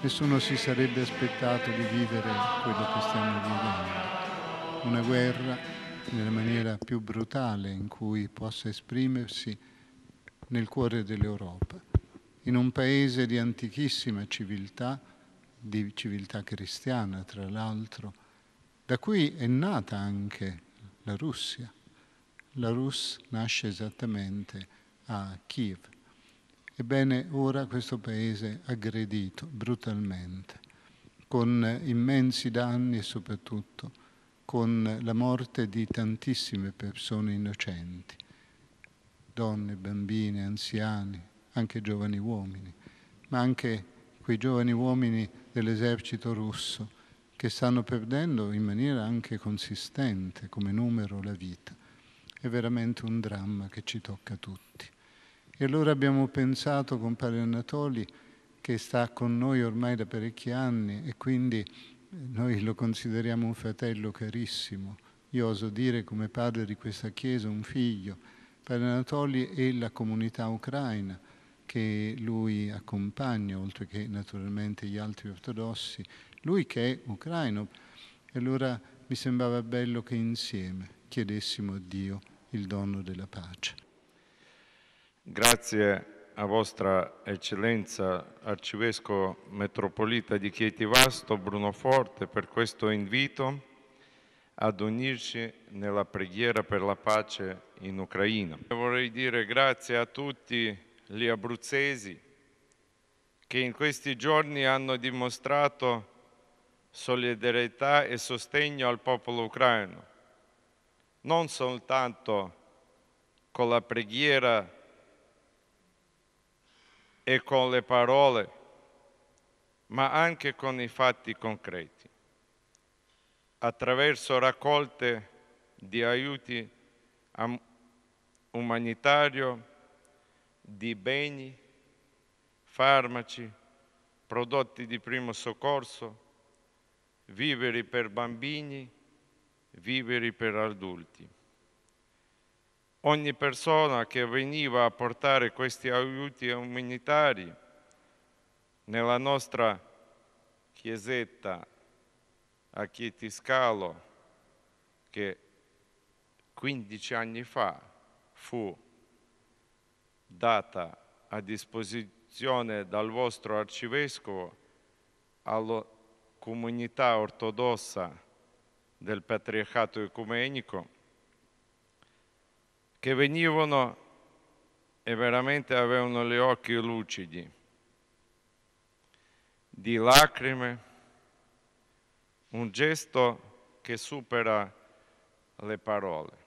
Nessuno si sarebbe aspettato di vivere quello che stiamo vivendo, una guerra nella maniera più brutale in cui possa esprimersi nel cuore dell'Europa, in un paese di antichissima civiltà, di civiltà cristiana tra l'altro, da cui è nata anche la Russia. La Rus nasce esattamente a Kiev. Ebbene, ora questo paese aggredito brutalmente, con immensi danni e soprattutto con la morte di tantissime persone innocenti, donne, bambine, anziani, anche giovani uomini, ma anche quei giovani uomini dell'esercito russo che stanno perdendo in maniera anche consistente come numero la vita. È veramente un dramma che ci tocca tutti. E allora abbiamo pensato con padre Anatoli, che sta con noi ormai da parecchi anni e quindi noi lo consideriamo un fratello carissimo. Io oso dire come padre di questa Chiesa un figlio. Padre Anatoli e la comunità ucraina che lui accompagna, oltre che naturalmente gli altri ortodossi, lui che è ucraino. E allora mi sembrava bello che insieme chiedessimo a Dio il dono della pace. Grazie a Vostra Eccellenza Arcivescovo Metropolita di Chieti Vasto, Bruno Forte, per questo invito ad unirci nella preghiera per la pace in Ucraina. Vorrei dire grazie a tutti gli abruzzesi che in questi giorni hanno dimostrato solidarietà e sostegno al popolo ucraino, non soltanto con la preghiera e con le parole, ma anche con i fatti concreti, attraverso raccolte di aiuti umanitario, di beni, farmaci, prodotti di primo soccorso, viveri per bambini, viveri per adulti. Ogni persona che veniva a portare questi aiuti umanitari nella nostra chiesetta a Chietiscalo, che 15 anni fa fu data a disposizione dal vostro arcivescovo alla comunità ortodossa del patriarcato ecumenico che venivano e veramente avevano gli occhi lucidi, di lacrime, un gesto che supera le parole.